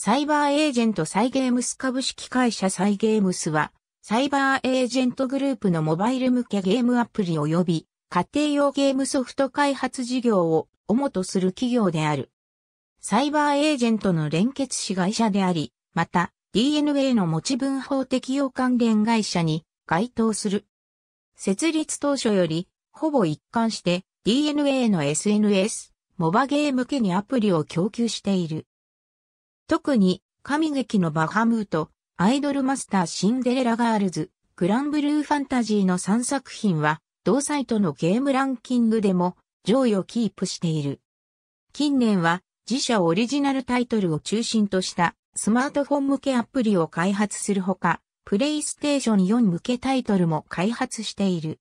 サイバーエージェントサイゲームス株式会社サイゲームスは、サイバーエージェントグループのモバイル向けゲームアプリ及び家庭用ゲームソフト開発事業を主とする企業である。サイバーエージェントの連結子会社であり、また DNA の持ち分法適用関連会社に該当する。設立当初よりほぼ一貫して DNA の SNS、モバゲーム向けにアプリを供給している。特に、神劇のバハムート、アイドルマスターシンデレラガールズ、グランブルーファンタジーの3作品は、同サイトのゲームランキングでも上位をキープしている。近年は自社オリジナルタイトルを中心としたスマートフォン向けアプリを開発するほか、プレイステーション4向けタイトルも開発している。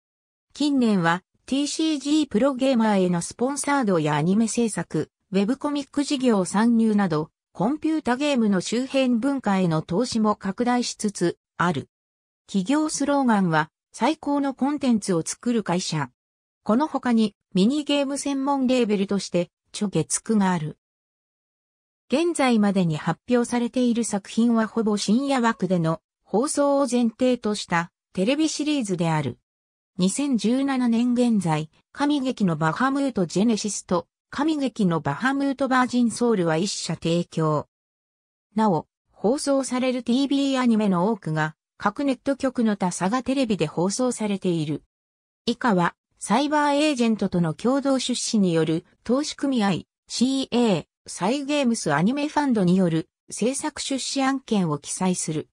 近年は TCG プロゲーマーへのスポンサードやアニメ制作、ウェブコミック事業参入など、コンピュータゲームの周辺文化への投資も拡大しつつある。企業スローガンは最高のコンテンツを作る会社。この他にミニゲーム専門レーベルとして著月区がある。現在までに発表されている作品はほぼ深夜枠での放送を前提としたテレビシリーズである。2017年現在、神劇のバハムートジェネシスと神劇のバハムートバージンソウルは一社提供。なお、放送される TV アニメの多くが、各ネット局の他佐賀テレビで放送されている。以下は、サイバーエージェントとの共同出資による投資組合 CA サイゲームスアニメファンドによる制作出資案件を記載する。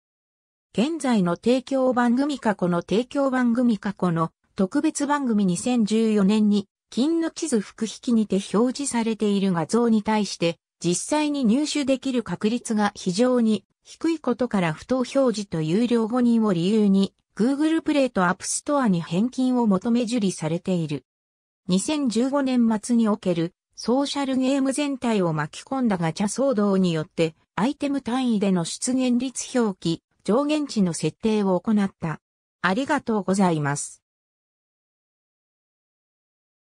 現在の提供番組過去の提供番組過去の特別番組2014年に金の地図複引にて表示されている画像に対して、実際に入手できる確率が非常に低いことから不当表示と有料誤認を理由に、Google プレイと App Store に返金を求め受理されている。2015年末におけるソーシャルゲーム全体を巻き込んだガチャ騒動によって、アイテム単位での出現率表記、上限値の設定を行った。ありがとうございます。